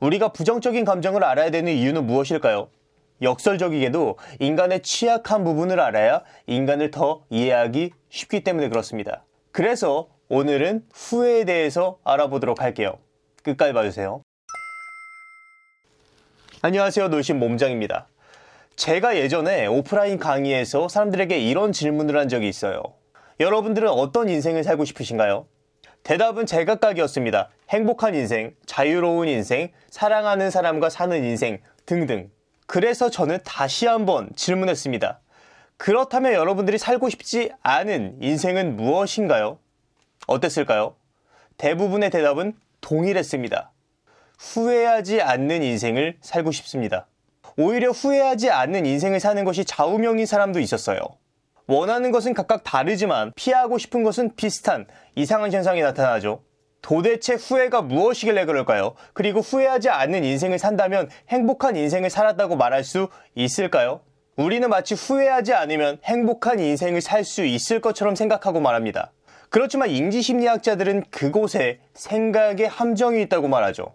우리가 부정적인 감정을 알아야 되는 이유는 무엇일까요? 역설적이게도 인간의 취약한 부분을 알아야 인간을 더 이해하기 쉽기 때문에 그렇습니다. 그래서 오늘은 후회에 대해서 알아보도록 할게요. 끝까지 봐주세요. 안녕하세요. 노신 몸장입니다. 제가 예전에 오프라인 강의에서 사람들에게 이런 질문을 한 적이 있어요. 여러분들은 어떤 인생을 살고 싶으신가요? 대답은 제각각이었습니다. 행복한 인생, 자유로운 인생, 사랑하는 사람과 사는 인생 등등. 그래서 저는 다시 한번 질문했습니다. 그렇다면 여러분들이 살고 싶지 않은 인생은 무엇인가요? 어땠을까요? 대부분의 대답은 동일했습니다. 후회하지 않는 인생을 살고 싶습니다. 오히려 후회하지 않는 인생을 사는 것이 좌우명인 사람도 있었어요. 원하는 것은 각각 다르지만 피하고 싶은 것은 비슷한 이상한 현상이 나타나죠. 도대체 후회가 무엇이길래 그럴까요? 그리고 후회하지 않는 인생을 산다면 행복한 인생을 살았다고 말할 수 있을까요? 우리는 마치 후회하지 않으면 행복한 인생을 살 수 있을 것처럼 생각하고 말합니다. 그렇지만 인지심리학자들은 그곳에 생각의 함정이 있다고 말하죠.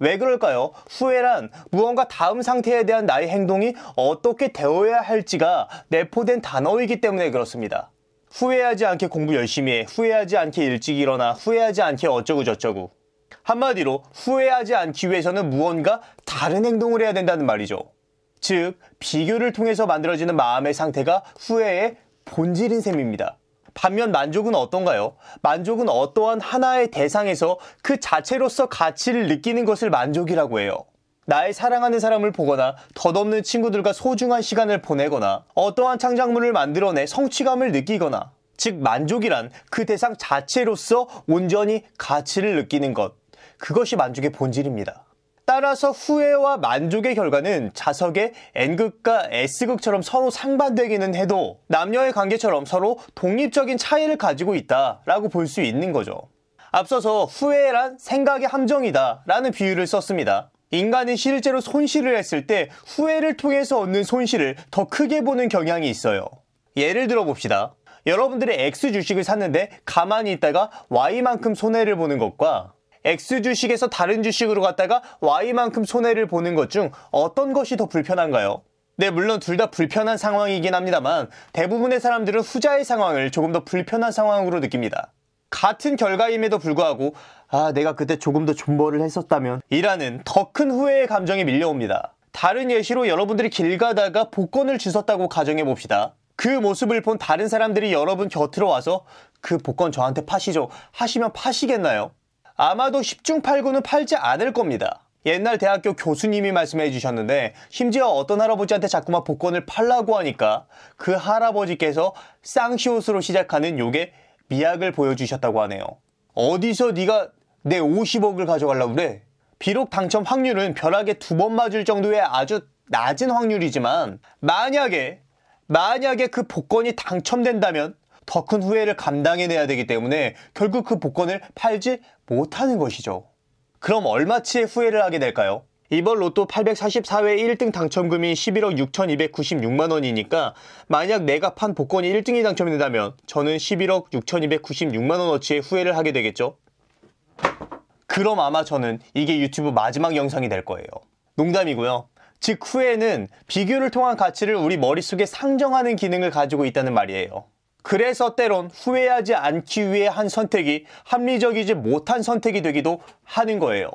왜 그럴까요? 후회란 무언가 다음 상태에 대한 나의 행동이 어떻게 되어야 할지가 내포된 단어이기 때문에 그렇습니다. 후회하지 않게 공부 열심히 해, 후회하지 않게 일찍 일어나, 후회하지 않게 어쩌고저쩌고. 한마디로 후회하지 않기 위해서는 무언가 다른 행동을 해야 된다는 말이죠. 즉, 비교를 통해서 만들어지는 마음의 상태가 후회의 본질인 셈입니다. 반면 만족은 어떤가요? 만족은 어떠한 하나의 대상에서 그 자체로서 가치를 느끼는 것을 만족이라고 해요. 나의 사랑하는 사람을 보거나 덧없는 친구들과 소중한 시간을 보내거나 어떠한 창작물을 만들어내 성취감을 느끼거나 즉 만족이란 그 대상 자체로서 온전히 가치를 느끼는 것 그것이 만족의 본질입니다. 따라서 후회와 만족의 결과는 자석의 N극과 S극처럼 서로 상반되기는 해도 남녀의 관계처럼 서로 독립적인 차이를 가지고 있다라고 볼 수 있는 거죠. 앞서서 후회란 생각의 함정이다 라는 비유를 썼습니다. 인간이 실제로 손실을 했을 때 후회를 통해서 얻는 손실을 더 크게 보는 경향이 있어요. 예를 들어 봅시다. 여러분들의 X 주식을 샀는데 가만히 있다가 Y만큼 손해를 보는 것과 X 주식에서 다른 주식으로 갔다가 Y만큼 손해를 보는 것 중 어떤 것이 더 불편한가요? 네, 물론 둘 다 불편한 상황이긴 합니다만 대부분의 사람들은 후자의 상황을 조금 더 불편한 상황으로 느낍니다. 같은 결과임에도 불구하고 아, 내가 그때 조금 더 존버를 했었다면 이라는 더 큰 후회의 감정이 밀려옵니다. 다른 예시로 여러분들이 길 가다가 복권을 주셨다고 가정해 봅시다. 그 모습을 본 다른 사람들이 여러분 곁으로 와서 그 복권 저한테 파시죠 하시면 파시겠나요? 아마도 10중 8구는 팔지 않을 겁니다. 옛날 대학교 교수님이 말씀해 주셨는데 심지어 어떤 할아버지한테 자꾸만 복권을 팔라고 하니까 그 할아버지께서 쌍시옷으로 시작하는 요게 미학을 보여주셨다고 하네요. 어디서 네가 내 50억을 가져가려고 그래? 비록 당첨 확률은 벼락에 두 번 맞을 정도의 아주 낮은 확률이지만 만약에 만약에 그 복권이 당첨된다면 더큰 후회를 감당해내야 되기 때문에 결국 그 복권을 팔지 못하는 것이죠. 그럼 얼마치의 후회를 하게 될까요? 이번 로또 844회 1등 당첨금이 11억 6,296만원이니까 만약 내가 판 복권이 1등이 당첨 된다면 저는 11억 6,296만원어치의 후회를 하게 되겠죠? 그럼 아마 저는 이게 유튜브 마지막 영상이 될 거예요. 농담이고요. 즉 후회는 비교를 통한 가치를 우리 머릿속에 상정하는 기능을 가지고 있다는 말이에요. 그래서 때론 후회하지 않기 위해 한 선택이 합리적이지 못한 선택이 되기도 하는 거예요.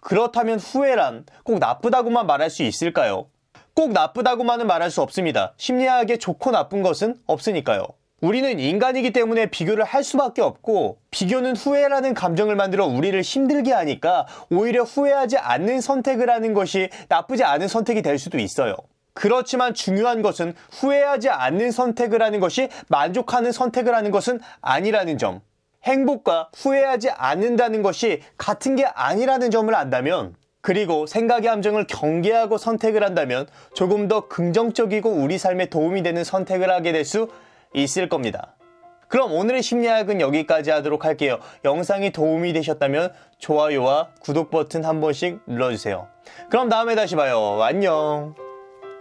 그렇다면 후회란 꼭 나쁘다고만 말할 수 있을까요? 꼭 나쁘다고만은 말할 수 없습니다. 심리학에 좋고 나쁜 것은 없으니까요. 우리는 인간이기 때문에 비교를 할 수밖에 없고 비교는 후회라는 감정을 만들어 우리를 힘들게 하니까 오히려 후회하지 않는 선택을 하는 것이 나쁘지 않은 선택이 될 수도 있어요. 그렇지만 중요한 것은 후회하지 않는 선택을 하는 것이 만족하는 선택을 하는 것은 아니라는 점. 행복과 후회하지 않는다는 것이 같은 게 아니라는 점을 안다면 그리고 생각의 함정을 경계하고 선택을 한다면 조금 더 긍정적이고 우리 삶에 도움이 되는 선택을 하게 될 수 있을 겁니다. 그럼 오늘의 심리학은 여기까지 하도록 할게요. 영상이 도움이 되셨다면 좋아요와 구독 버튼 한 번씩 눌러주세요. 그럼 다음에 다시 봐요. 안녕.